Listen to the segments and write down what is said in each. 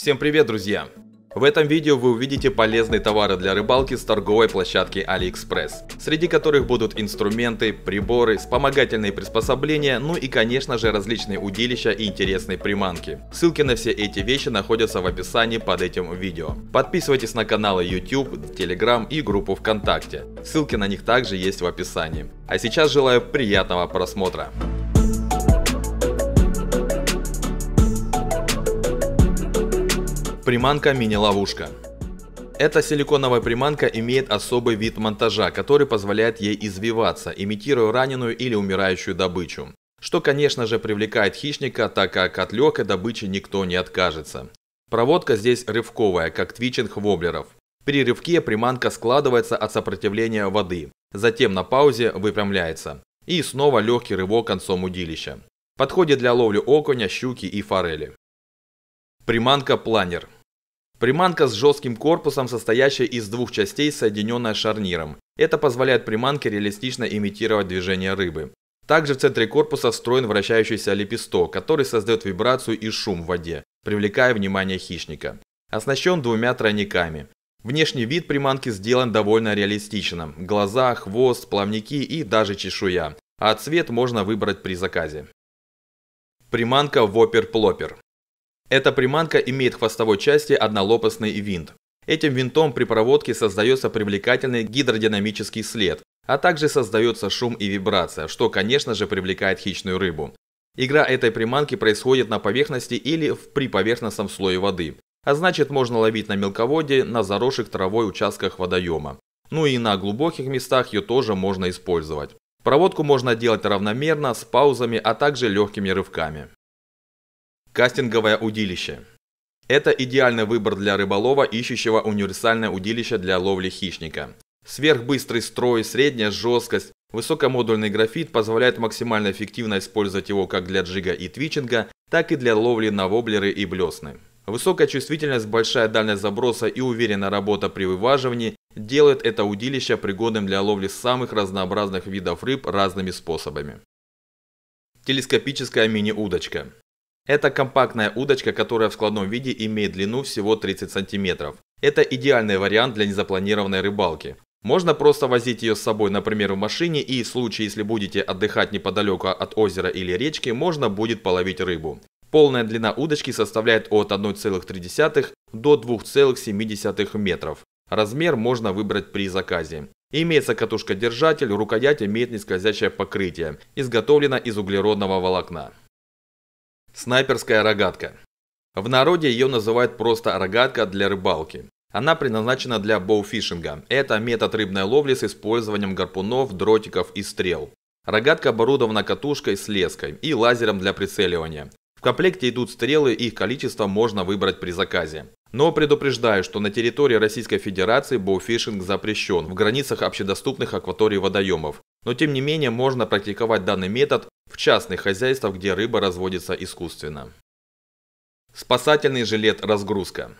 Всем привет, друзья! В этом видео вы увидите полезные товары для рыбалки с торговой площадки AliExpress, среди которых будут инструменты, приборы, вспомогательные приспособления, ну и конечно же различные удилища и интересные приманки. Ссылки на все эти вещи находятся в описании под этим видео. Подписывайтесь на каналы YouTube, Telegram и группу ВКонтакте. Ссылки на них также есть в описании. А сейчас желаю приятного просмотра! Приманка мини-ловушка. Эта силиконовая приманка имеет особый вид монтажа, который позволяет ей извиваться, имитируя раненую или умирающую добычу. Что, конечно же, привлекает хищника, так как от легкой добычи никто не откажется. Проводка здесь рывковая, как твичинг воблеров. При рывке приманка складывается от сопротивления воды, затем на паузе выпрямляется. И снова легкий рывок концом удилища. Подходит для ловли окуня, щуки и форели. Приманка-планер. Приманка с жестким корпусом, состоящая из двух частей, соединенная шарниром. Это позволяет приманке реалистично имитировать движение рыбы. Также в центре корпуса встроен вращающийся лепесток, который создает вибрацию и шум в воде, привлекая внимание хищника. Оснащен двумя тройниками. Внешний вид приманки сделан довольно реалистичным. Глаза, хвост, плавники и даже чешуя. А цвет можно выбрать при заказе. Приманка Вопер-Плопер. Эта приманка имеет в хвостовой части однолопастный винт. Этим винтом при проводке создается привлекательный гидродинамический след, а также создается шум и вибрация, что, конечно же, привлекает хищную рыбу. Игра этой приманки происходит на поверхности или в приповерхностном слое воды, а значит можно ловить на мелководье, на заросших травой участках водоема. Ну и на глубоких местах ее тоже можно использовать. Проводку можно делать равномерно, с паузами, а также легкими рывками. Кастинговое удилище. Это идеальный выбор для рыболова, ищущего универсальное удилище для ловли хищника. Сверхбыстрый строй, средняя жесткость, высокомодульный графит позволяют максимально эффективно использовать его как для джига и твичинга, так и для ловли на воблеры и блесны. Высокая чувствительность, большая дальность заброса и уверенная работа при вываживании делают это удилище пригодным для ловли самых разнообразных видов рыб разными способами. Телескопическая мини-удочка. Это компактная удочка, которая в складном виде имеет длину всего 30 см. Это идеальный вариант для незапланированной рыбалки. Можно просто возить ее с собой, например, в машине, и в случае, если будете отдыхать неподалеку от озера или речки, можно будет половить рыбу. Полная длина удочки составляет от 1,3 до 2,7 метров. Размер можно выбрать при заказе. Имеется катушка-держатель, рукоять имеет нескользящее покрытие, Изготовлена из углеродного волокна. Снайперская рогатка. В народе ее называют просто рогатка для рыбалки. Она предназначена для боуфишинга. Это метод рыбной ловли с использованием гарпунов, дротиков и стрел. Рогатка оборудована катушкой с леской и лазером для прицеливания. В комплекте идут стрелы, их количество можно выбрать при заказе. Но предупреждаю, что на территории Российской Федерации боуфишинг запрещен в границах общедоступных акваторий водоемов. Но тем не менее можно практиковать данный метод в частных хозяйствах, где рыба разводится искусственно. Спасательный жилет разгрузка.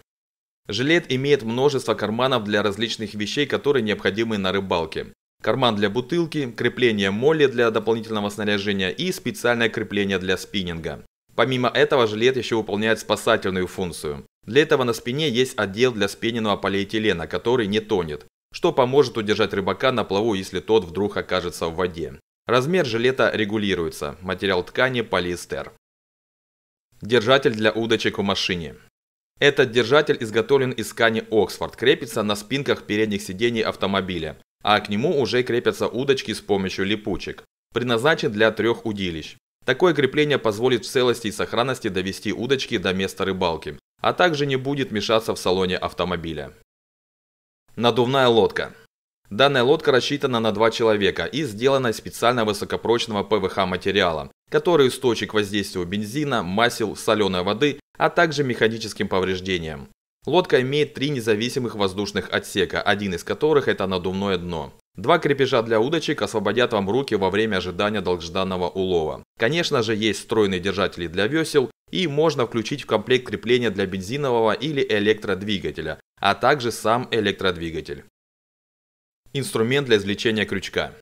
Жилет имеет множество карманов для различных вещей, которые необходимы на рыбалке. Карман для бутылки, крепление молли для дополнительного снаряжения и специальное крепление для спиннинга. Помимо этого жилет еще выполняет спасательную функцию. Для этого на спине есть отдел для спиненного полиэтилена, который не тонет что поможет удержать рыбака на плаву, если тот вдруг окажется в воде. Размер жилета регулируется, материал ткани – полиэстер. Держатель для удочек в машине. Этот держатель изготовлен из ткани Оксфорд, крепится на спинках передних сидений автомобиля, а к нему уже крепятся удочки с помощью липучек. Предназначен для трех удилищ. Такое крепление позволит в целости и сохранности довести удочки до места рыбалки, а также не будет мешаться в салоне автомобиля. Надувная лодка. Данная лодка рассчитана на два человека и сделана из специально высокопрочного ПВХ материала, который устойчив к воздействию бензина, масел, соленой воды, а также механическим повреждениям. Лодка имеет три независимых воздушных отсека, один из которых это надувное дно. Два крепежа для удочек освободят вам руки во время ожидания долгожданного улова. Конечно же, есть встроенные держатели для весел и можно включить в комплект крепления для бензинового или электродвигателя, а также сам электродвигатель. Инструмент для извлечения крючка.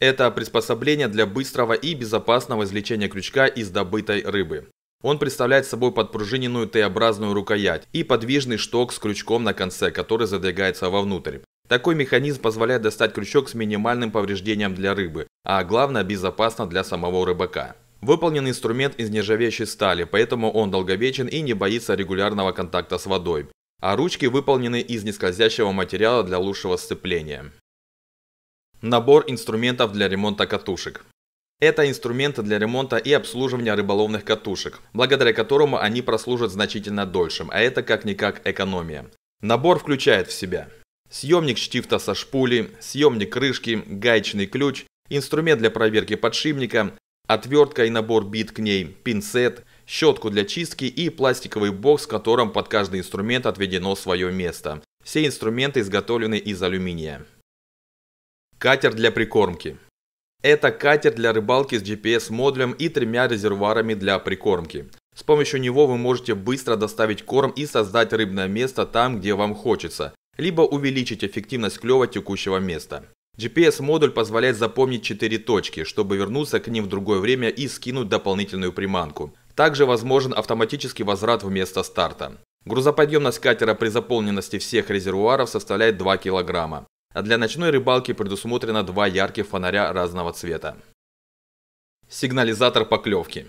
Это приспособление для быстрого и безопасного извлечения крючка из добытой рыбы. Он представляет собой подпружиненную Т-образную рукоять и подвижный шток с крючком на конце, который задвигается вовнутрь. Такой механизм позволяет достать крючок с минимальным повреждением для рыбы, а главное безопасно для самого рыбака. Выполнен инструмент из нержавеющей стали, поэтому он долговечен и не боится регулярного контакта с водой. А ручки выполнены из нескользящего материала для лучшего сцепления. Набор инструментов для ремонта катушек. Это инструменты для ремонта и обслуживания рыболовных катушек, благодаря которому они прослужат значительно дольше, а это как-никак экономия. Набор включает в себя Съемник штифта со шпули, съемник крышки, гаечный ключ, инструмент для проверки подшипника, отвертка и набор бит к ней, пинцет, щетку для чистки и пластиковый бокс, в котором под каждый инструмент отведено свое место. Все инструменты изготовлены из алюминия. Катер для прикормки. Это катер для рыбалки с GPS-модулем и тремя резервуарами для прикормки. С помощью него вы можете быстро доставить корм и создать рыбное место там, где вам хочется либо увеличить эффективность клева текущего места. GPS-модуль позволяет запомнить 4 точки, чтобы вернуться к ним в другое время и скинуть дополнительную приманку. Также возможен автоматический возврат в место старта. Грузоподъемность катера при заполненности всех резервуаров составляет 2 кг, а для ночной рыбалки предусмотрено два ярких фонаря разного цвета. Сигнализатор поклевки.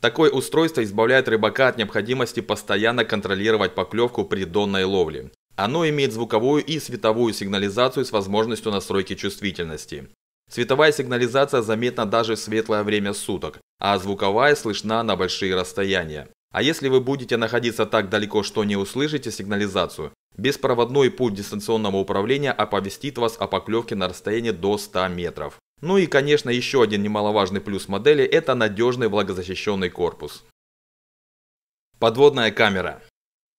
Такое устройство избавляет рыбака от необходимости постоянно контролировать поклевку при донной ловле. Оно имеет звуковую и световую сигнализацию с возможностью настройки чувствительности. Световая сигнализация заметна даже в светлое время суток, а звуковая слышна на большие расстояния. А если вы будете находиться так далеко, что не услышите сигнализацию, беспроводной путь дистанционного управления оповестит вас о поклевке на расстоянии до 100 метров. Ну и, конечно, еще один немаловажный плюс модели – это надежный влагозащищенный корпус. Подводная камера.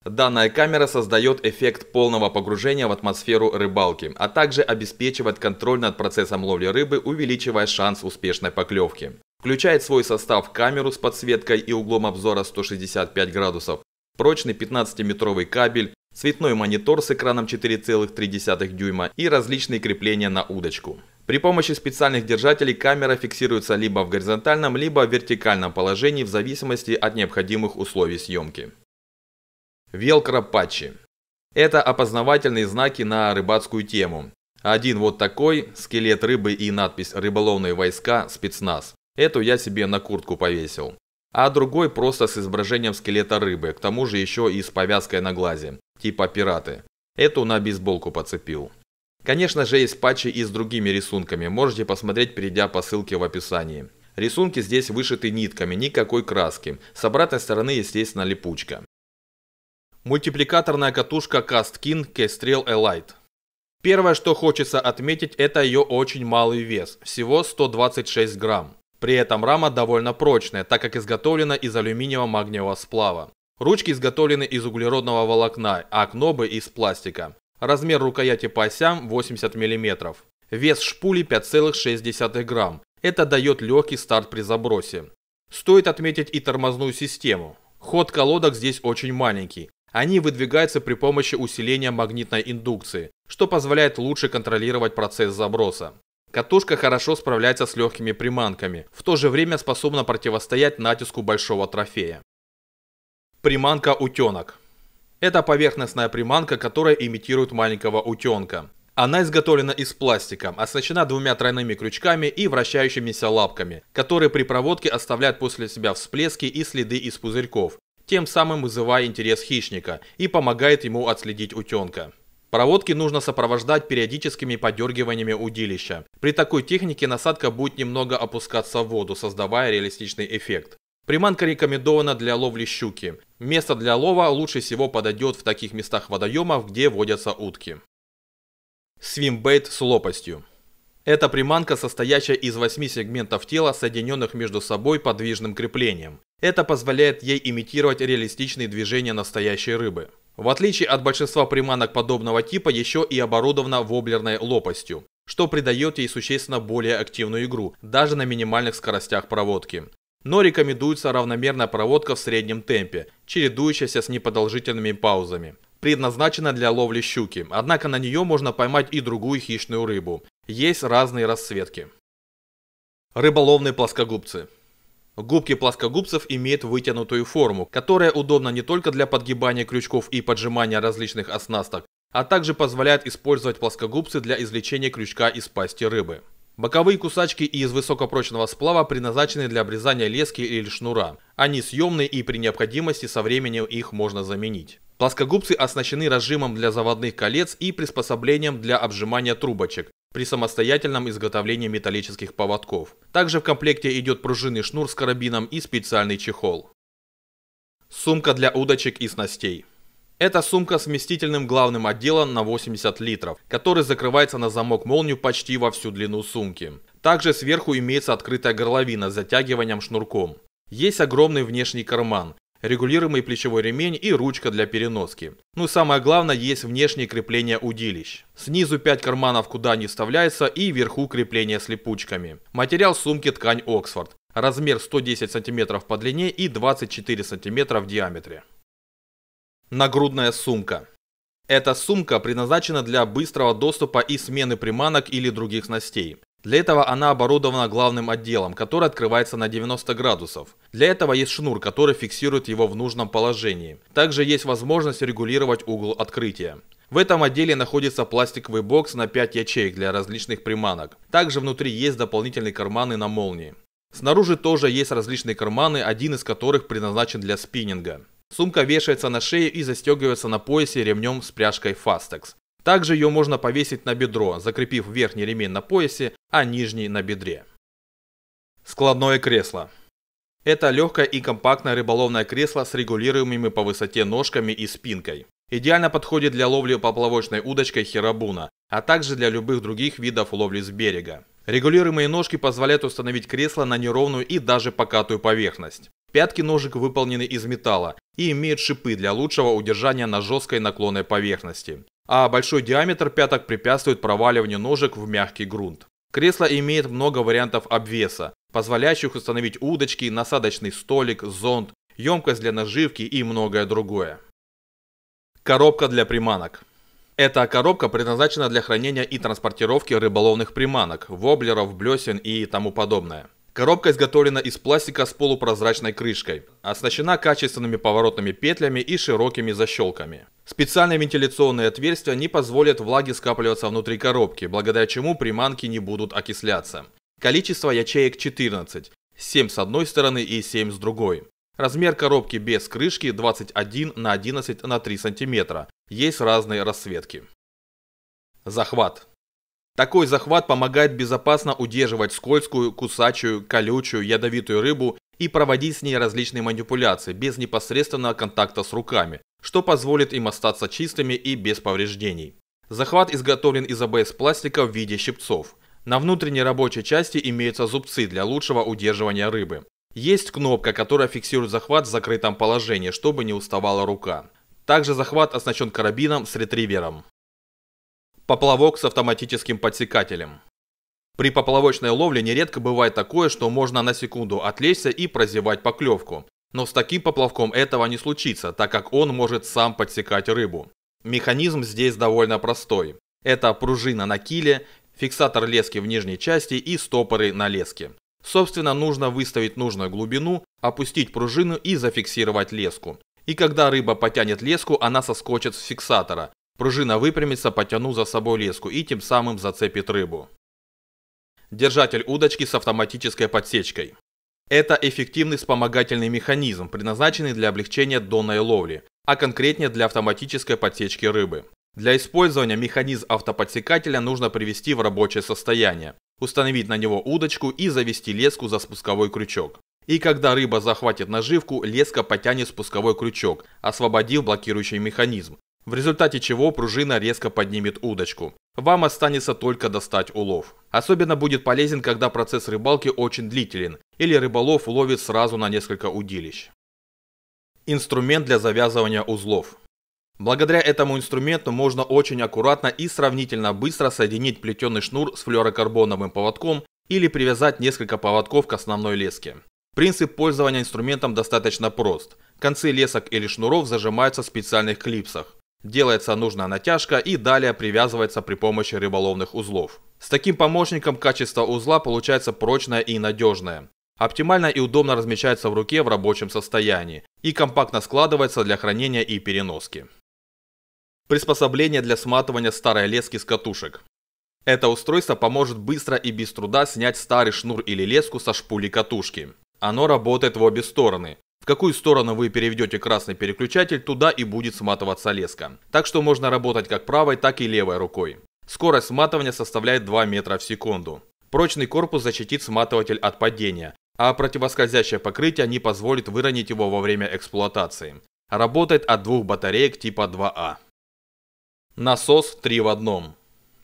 Данная камера создает эффект полного погружения в атмосферу рыбалки, а также обеспечивает контроль над процессом ловли рыбы, увеличивая шанс успешной поклевки. Включает в свой состав камеру с подсветкой и углом обзора 165 градусов, прочный 15-метровый кабель, цветной монитор с экраном 4,3 дюйма и различные крепления на удочку. При помощи специальных держателей камера фиксируется либо в горизонтальном, либо в вертикальном положении в зависимости от необходимых условий съемки. Велкропатчи. Это опознавательные знаки на рыбацкую тему. Один вот такой, скелет рыбы и надпись «Рыболовные войска. Спецназ». Эту я себе на куртку повесил. А другой просто с изображением скелета рыбы, к тому же еще и с повязкой на глазе, типа пираты. Эту на бейсболку подцепил. Конечно же есть патчи и с другими рисунками, можете посмотреть, перейдя по ссылке в описании. Рисунки здесь вышиты нитками, никакой краски. С обратной стороны, естественно, липучка. Мультипликаторная катушка Castkin Kestrel Elite. Первое, что хочется отметить, это ее очень малый вес, всего 126 грамм. При этом рама довольно прочная, так как изготовлена из алюминиево-магниевого сплава. Ручки изготовлены из углеродного волокна, а кнобы из пластика. Размер рукояти по осям 80 мм. Вес шпули 5,6 грамм. Это дает легкий старт при забросе. Стоит отметить и тормозную систему. Ход колодок здесь очень маленький. Они выдвигаются при помощи усиления магнитной индукции, что позволяет лучше контролировать процесс заброса. Катушка хорошо справляется с легкими приманками, в то же время способна противостоять натиску большого трофея. Приманка «Утенок». Это поверхностная приманка, которая имитирует маленького утенка. Она изготовлена из пластика, оснащена двумя тройными крючками и вращающимися лапками, которые при проводке оставляют после себя всплески и следы из пузырьков, тем самым вызывая интерес хищника и помогает ему отследить утенка. Проводки нужно сопровождать периодическими подергиваниями удилища. При такой технике насадка будет немного опускаться в воду, создавая реалистичный эффект. Приманка рекомендована для ловли щуки. Место для лова лучше всего подойдет в таких местах водоемов, где водятся утки. Свимбейт с лопастью. Это приманка, состоящая из 8 сегментов тела, соединенных между собой подвижным креплением. Это позволяет ей имитировать реалистичные движения настоящей рыбы. В отличие от большинства приманок подобного типа, еще и оборудована воблерной лопастью, что придает ей существенно более активную игру, даже на минимальных скоростях проводки. Но рекомендуется равномерная проводка в среднем темпе, чередующаяся с неподолжительными паузами. Предназначена для ловли щуки, однако на нее можно поймать и другую хищную рыбу. Есть разные расцветки. Рыболовные плоскогубцы. Губки плоскогубцев имеют вытянутую форму, которая удобна не только для подгибания крючков и поджимания различных оснасток, а также позволяет использовать плоскогубцы для извлечения крючка из пасти рыбы. Боковые кусачки из высокопрочного сплава предназначены для обрезания лески или шнура. Они съемные и при необходимости со временем их можно заменить. Плоскогубцы оснащены разжимом для заводных колец и приспособлением для обжимания трубочек при самостоятельном изготовлении металлических поводков. Также в комплекте идет пружинный шнур с карабином и специальный чехол. Сумка для удочек и снастей. Это сумка с вместительным главным отделом на 80 литров, который закрывается на замок-молнию почти во всю длину сумки. Также сверху имеется открытая горловина с затягиванием шнурком. Есть огромный внешний карман, регулируемый плечевой ремень и ручка для переноски. Ну и самое главное, есть внешние крепления удилищ. Снизу 5 карманов куда они вставляются и вверху крепление с липучками. Материал сумки ткань Оксфорд. Размер 110 см по длине и 24 см в диаметре. Нагрудная сумка. Эта сумка предназначена для быстрого доступа и смены приманок или других снастей. Для этого она оборудована главным отделом, который открывается на 90 градусов. Для этого есть шнур, который фиксирует его в нужном положении. Также есть возможность регулировать угол открытия. В этом отделе находится пластиковый бокс на 5 ячеек для различных приманок. Также внутри есть дополнительные карманы на молнии. Снаружи тоже есть различные карманы, один из которых предназначен для спиннинга. Сумка вешается на шею и застегивается на поясе ремнем с пряжкой Fastex. Также ее можно повесить на бедро, закрепив верхний ремень на поясе, а нижний на бедре. Складное кресло. Это легкое и компактное рыболовное кресло с регулируемыми по высоте ножками и спинкой. Идеально подходит для ловли поплавочной удочкой херабуна, а также для любых других видов ловли с берега. Регулируемые ножки позволяют установить кресло на неровную и даже покатую поверхность. Пятки ножек выполнены из металла и имеют шипы для лучшего удержания на жесткой наклонной поверхности. А большой диаметр пяток препятствует проваливанию ножек в мягкий грунт. Кресло имеет много вариантов обвеса, позволяющих установить удочки, насадочный столик, зонт, емкость для наживки и многое другое. Коробка для приманок. Эта коробка предназначена для хранения и транспортировки рыболовных приманок, воблеров, блесен и тому подобное. Коробка изготовлена из пластика с полупрозрачной крышкой, оснащена качественными поворотными петлями и широкими защелками. Специальные вентиляционные отверстия не позволят влаге скапливаться внутри коробки, благодаря чему приманки не будут окисляться. Количество ячеек 14, 7 с одной стороны и 7 с другой. Размер коробки без крышки 21 на 11 на 3 см, есть разные расцветки. Захват. Такой захват помогает безопасно удерживать скользкую, кусачую, колючую, ядовитую рыбу и проводить с ней различные манипуляции без непосредственного контакта с руками, что позволит им остаться чистыми и без повреждений. Захват изготовлен из АБС-пластика в виде щипцов. На внутренней рабочей части имеются зубцы для лучшего удерживания рыбы. Есть кнопка, которая фиксирует захват в закрытом положении, чтобы не уставала рука. Также захват оснащен карабином с ретривером. Поплавок с автоматическим подсекателем. При поплавочной ловле нередко бывает такое, что можно на секунду отвлечься и прозевать поклевку. Но с таким поплавком этого не случится, так как он может сам подсекать рыбу. Механизм здесь довольно простой. Это пружина на киле, фиксатор лески в нижней части и стопоры на леске. Собственно, нужно выставить нужную глубину, опустить пружину и зафиксировать леску и когда рыба потянет леску, она соскочит с фиксатора. Пружина выпрямится, потяну за собой леску и тем самым зацепит рыбу. Держатель удочки с автоматической подсечкой. Это эффективный вспомогательный механизм, предназначенный для облегчения донной ловли, а конкретнее для автоматической подсечки рыбы. Для использования механизм автоподсекателя нужно привести в рабочее состояние, установить на него удочку и завести леску за спусковой крючок. И когда рыба захватит наживку, леска потянет спусковой крючок, освободив блокирующий механизм, в результате чего пружина резко поднимет удочку. Вам останется только достать улов. Особенно будет полезен, когда процесс рыбалки очень длителен, или рыболов ловит сразу на несколько удилищ. Инструмент для завязывания узлов. Благодаря этому инструменту можно очень аккуратно и сравнительно быстро соединить плетеный шнур с флюорокарбоновым поводком или привязать несколько поводков к основной леске. Принцип пользования инструментом достаточно прост. Концы лесок или шнуров зажимаются в специальных клипсах. Делается нужная натяжка и далее привязывается при помощи рыболовных узлов. С таким помощником качество узла получается прочное и надежное. Оптимально и удобно размещается в руке в рабочем состоянии и компактно складывается для хранения и переноски. Приспособление для сматывания старой лески с катушек. Это устройство поможет быстро и без труда снять старый шнур или леску со шпули катушки. Оно работает в обе стороны. В какую сторону вы переведете красный переключатель, туда и будет сматываться леска. Так что можно работать как правой, так и левой рукой. Скорость сматывания составляет 2 метра в секунду. Прочный корпус защитит сматыватель от падения, а противоскользящее покрытие не позволит выронить его во время эксплуатации. Работает от двух батареек типа 2А. А. Насос 3 в одном.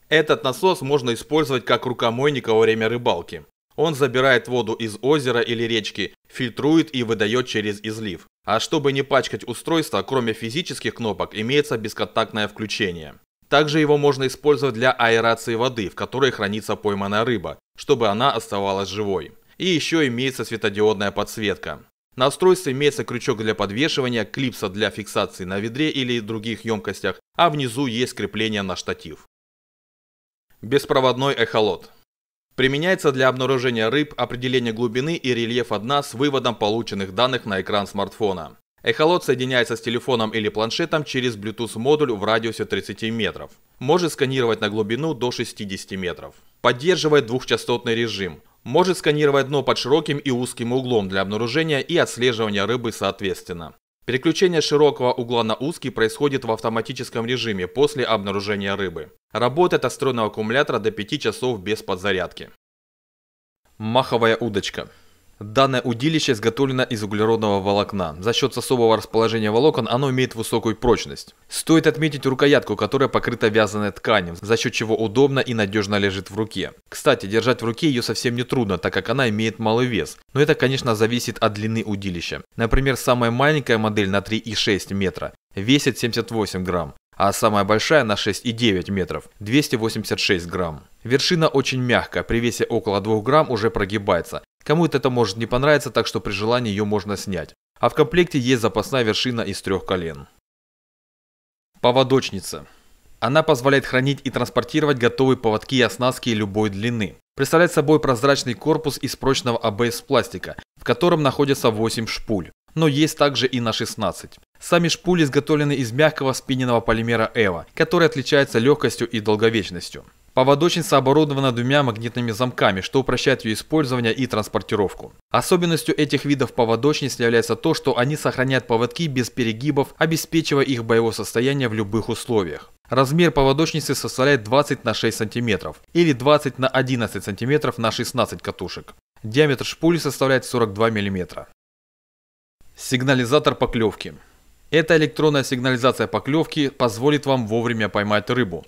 Этот насос можно использовать как рукомойник во время рыбалки. Он забирает воду из озера или речки, фильтрует и выдает через излив. А чтобы не пачкать устройство, кроме физических кнопок, имеется бесконтактное включение. Также его можно использовать для аэрации воды, в которой хранится пойманная рыба, чтобы она оставалась живой. И еще имеется светодиодная подсветка. На устройстве имеется крючок для подвешивания, клипса для фиксации на ведре или других емкостях, а внизу есть крепление на штатив. Беспроводной эхолот. Применяется для обнаружения рыб, определения глубины и рельефа дна с выводом полученных данных на экран смартфона. Эхолот соединяется с телефоном или планшетом через Bluetooth-модуль в радиусе 30 метров. Может сканировать на глубину до 60 метров. Поддерживает двухчастотный режим. Может сканировать дно под широким и узким углом для обнаружения и отслеживания рыбы соответственно. Переключение широкого угла на узкий происходит в автоматическом режиме после обнаружения рыбы. Работает от аккумулятора до 5 часов без подзарядки. Маховая удочка. Данное удилище изготовлено из углеродного волокна. За счет особого расположения волокон оно имеет высокую прочность. Стоит отметить рукоятку, которая покрыта вязаной тканью, за счет чего удобно и надежно лежит в руке. Кстати, держать в руке ее совсем не трудно, так как она имеет малый вес. Но это, конечно, зависит от длины удилища. Например, самая маленькая модель на 3,6 метра весит 78 грамм, а самая большая на 6,9 метров – 286 грамм. Вершина очень мягкая, при весе около 2 грамм уже прогибается, Кому-то это может не понравиться, так что при желании ее можно снять. А в комплекте есть запасная вершина из трех колен. Поводочница. Она позволяет хранить и транспортировать готовые поводки и оснастки любой длины. Представляет собой прозрачный корпус из прочного АБС-пластика, в котором находятся 8 шпуль. Но есть также и на 16. Сами шпули изготовлены из мягкого спиненного полимера Эва, который отличается легкостью и долговечностью. Поводочница оборудована двумя магнитными замками, что упрощает ее использование и транспортировку. Особенностью этих видов поводочниц является то, что они сохраняют поводки без перегибов, обеспечивая их боевое состояние в любых условиях. Размер поводочницы составляет 20 на 6 см или 20 на 11 см на 16 катушек. Диаметр шпули составляет 42 мм. Сигнализатор поклевки. Эта электронная сигнализация поклевки позволит вам вовремя поймать рыбу.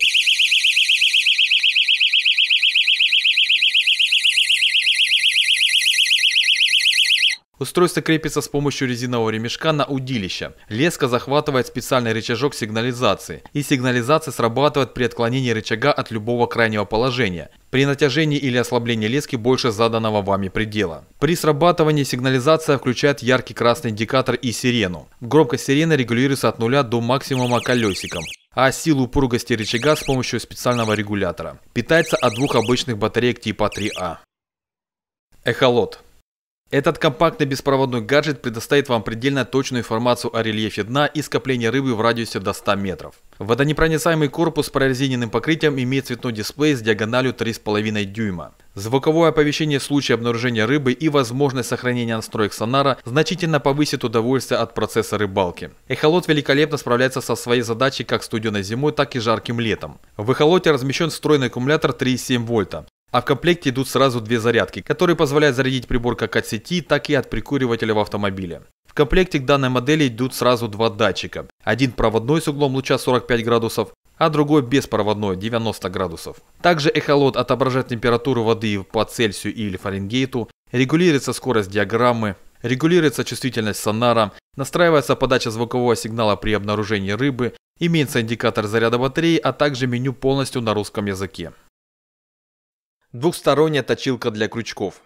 Устройство крепится с помощью резинового ремешка на удилище. Леска захватывает специальный рычажок сигнализации, и сигнализация срабатывает при отклонении рычага от любого крайнего положения, при натяжении или ослаблении лески больше заданного вами предела. При срабатывании сигнализация включает яркий красный индикатор и сирену. Громкость сирены регулируется от нуля до максимума колесиком а силу упругости рычага с помощью специального регулятора. Питается от двух обычных батареек типа 3А. Эхолот. Этот компактный беспроводной гаджет предоставит вам предельно точную информацию о рельефе дна и скоплении рыбы в радиусе до 100 метров. Водонепроницаемый корпус с прорезиненным покрытием имеет цветной дисплей с диагональю 3,5 дюйма. Звуковое оповещение в случае обнаружения рыбы и возможность сохранения настроек сонара значительно повысит удовольствие от процесса рыбалки. Эхолот великолепно справляется со своей задачей как студеной зимой, так и жарким летом. В эхолоте размещен встроенный аккумулятор 3,7 вольта. А в комплекте идут сразу две зарядки, которые позволяют зарядить прибор как от сети, так и от прикуривателя в автомобиле. В комплекте к данной модели идут сразу два датчика. Один проводной с углом луча 45 градусов, а другой беспроводной 90 градусов. Также эхолот отображает температуру воды по Цельсию или Фаренгейту, регулируется скорость диаграммы, регулируется чувствительность сонара, настраивается подача звукового сигнала при обнаружении рыбы, имеется индикатор заряда батареи, а также меню полностью на русском языке. Двухсторонняя точилка для крючков.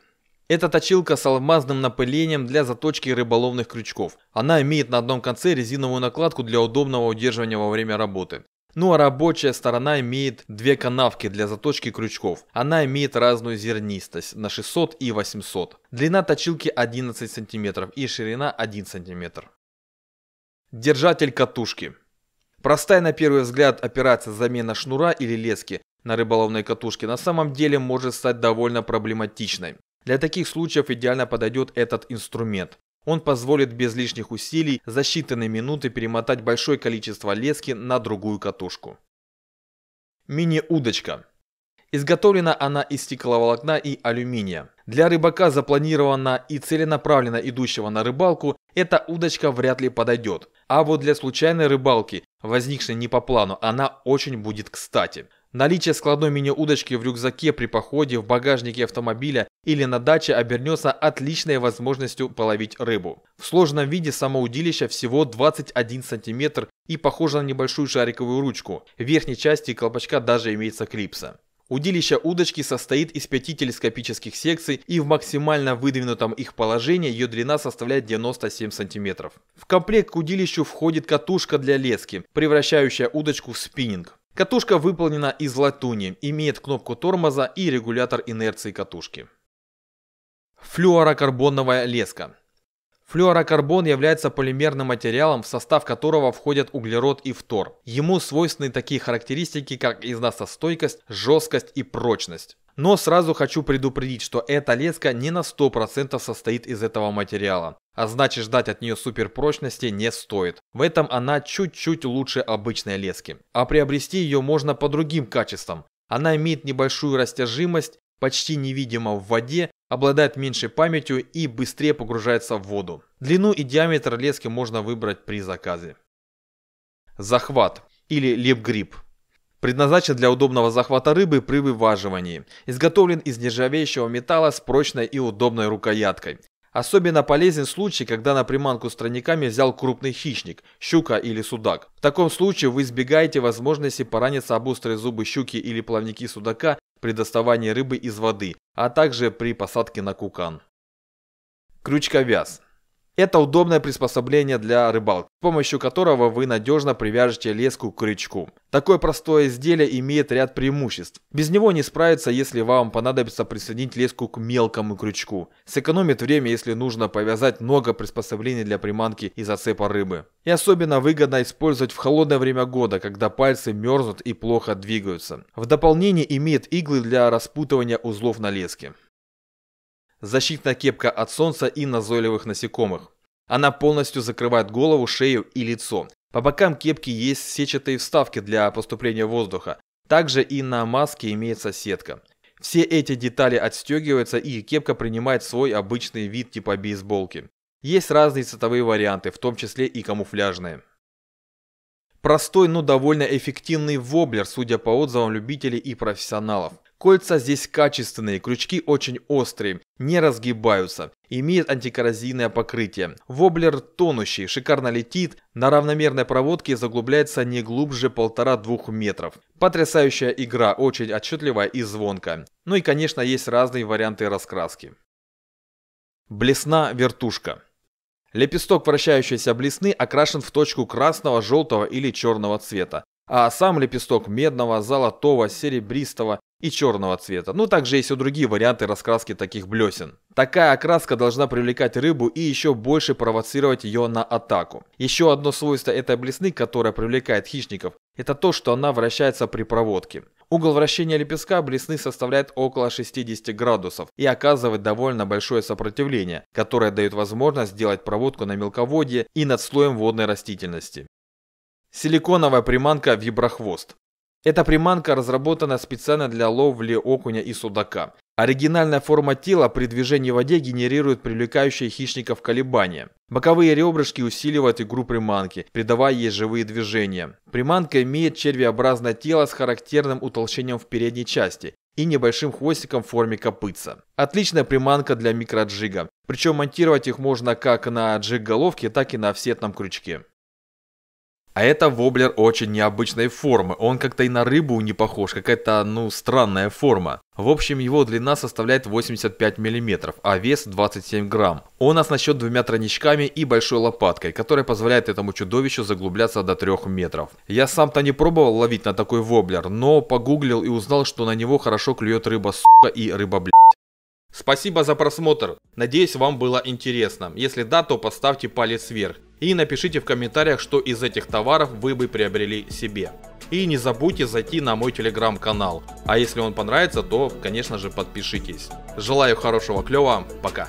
Это точилка с алмазным напылением для заточки рыболовных крючков. Она имеет на одном конце резиновую накладку для удобного удерживания во время работы. Ну а рабочая сторона имеет две канавки для заточки крючков. Она имеет разную зернистость на 600 и 800. Длина точилки 11 см и ширина 1 см. Держатель катушки. Простая на первый взгляд операция замена шнура или лески на рыболовной катушке на самом деле может стать довольно проблематичной. Для таких случаев идеально подойдет этот инструмент. Он позволит без лишних усилий за считанные минуты перемотать большое количество лески на другую катушку. Мини-удочка. Изготовлена она из стекловолокна и алюминия. Для рыбака, запланированного и целенаправленно идущего на рыбалку, эта удочка вряд ли подойдет. А вот для случайной рыбалки, возникшей не по плану, она очень будет кстати. Наличие складной мини-удочки в рюкзаке при походе, в багажнике автомобиля или на даче обернется отличной возможностью половить рыбу. В сложном виде само удилище всего 21 см и похоже на небольшую шариковую ручку. В верхней части колпачка даже имеется клипса. Удилище удочки состоит из пяти телескопических секций и в максимально выдвинутом их положении ее длина составляет 97 см. В комплект к удилищу входит катушка для лески, превращающая удочку в спиннинг. Катушка выполнена из латуни, имеет кнопку тормоза и регулятор инерции катушки. Флюорокарбоновая леска. Флюорокарбон является полимерным материалом, в состав которого входят углерод и фтор. Ему свойственны такие характеристики, как износостойкость, жесткость и прочность. Но сразу хочу предупредить, что эта леска не на 100% состоит из этого материала. А значит ждать от нее супер прочности не стоит. В этом она чуть-чуть лучше обычной лески. А приобрести ее можно по другим качествам. Она имеет небольшую растяжимость, почти невидима в воде, обладает меньшей памятью и быстрее погружается в воду. Длину и диаметр лески можно выбрать при заказе. Захват или лепгрипп. Предназначен для удобного захвата рыбы при вываживании. Изготовлен из нержавеющего металла с прочной и удобной рукояткой. Особенно полезен случай, когда на приманку с тройниками взял крупный хищник, щука или судак. В таком случае вы избегаете возможности пораниться об острые зубы щуки или плавники судака при доставании рыбы из воды, а также при посадке на кукан. Крючковяз. Это удобное приспособление для рыбалки, с помощью которого вы надежно привяжете леску к крючку. Такое простое изделие имеет ряд преимуществ. Без него не справится, если вам понадобится присоединить леску к мелкому крючку. Сэкономит время, если нужно повязать много приспособлений для приманки и зацепа рыбы. И особенно выгодно использовать в холодное время года, когда пальцы мерзнут и плохо двигаются. В дополнение имеет иглы для распутывания узлов на леске защитная кепка от солнца и назойливых насекомых. Она полностью закрывает голову, шею и лицо. По бокам кепки есть сетчатые вставки для поступления воздуха. Также и на маске имеется сетка. Все эти детали отстегиваются и кепка принимает свой обычный вид типа бейсболки. Есть разные цветовые варианты, в том числе и камуфляжные. Простой, но довольно эффективный воблер, судя по отзывам любителей и профессионалов. Кольца здесь качественные, крючки очень острые, не разгибаются, имеют антикоррозийное покрытие. Воблер тонущий, шикарно летит, на равномерной проводке заглубляется не глубже 1,5-2 метров. Потрясающая игра, очень отчетливая и звонкая. Ну и конечно есть разные варианты раскраски. Блесна вертушка. Лепесток вращающейся блесны окрашен в точку красного, желтого или черного цвета а сам лепесток медного, золотого, серебристого и черного цвета. Ну, также есть и другие варианты раскраски таких блесен. Такая окраска должна привлекать рыбу и еще больше провоцировать ее на атаку. Еще одно свойство этой блесны, которое привлекает хищников, это то, что она вращается при проводке. Угол вращения лепестка блесны составляет около 60 градусов и оказывает довольно большое сопротивление, которое дает возможность сделать проводку на мелководье и над слоем водной растительности. Силиконовая приманка виброхвост. Эта приманка разработана специально для ловли окуня и судака. Оригинальная форма тела при движении в воде генерирует привлекающие хищников колебания. Боковые ребрышки усиливают игру приманки, придавая ей живые движения. Приманка имеет червеобразное тело с характерным утолщением в передней части и небольшим хвостиком в форме копытца. Отличная приманка для микроджига. Причем монтировать их можно как на джиг-головке, так и на офсетном крючке. А это воблер очень необычной формы, он как-то и на рыбу не похож, какая-то, ну, странная форма. В общем, его длина составляет 85 мм, а вес 27 грамм. Он оснащен двумя тройничками и большой лопаткой, которая позволяет этому чудовищу заглубляться до 3 метров. Я сам-то не пробовал ловить на такой воблер, но погуглил и узнал, что на него хорошо клюет рыба сука и рыба блядь. Спасибо за просмотр, надеюсь вам было интересно, если да, то поставьте палец вверх. И напишите в комментариях, что из этих товаров вы бы приобрели себе. И не забудьте зайти на мой телеграм-канал. А если он понравится, то, конечно же, подпишитесь. Желаю хорошего клева. Пока.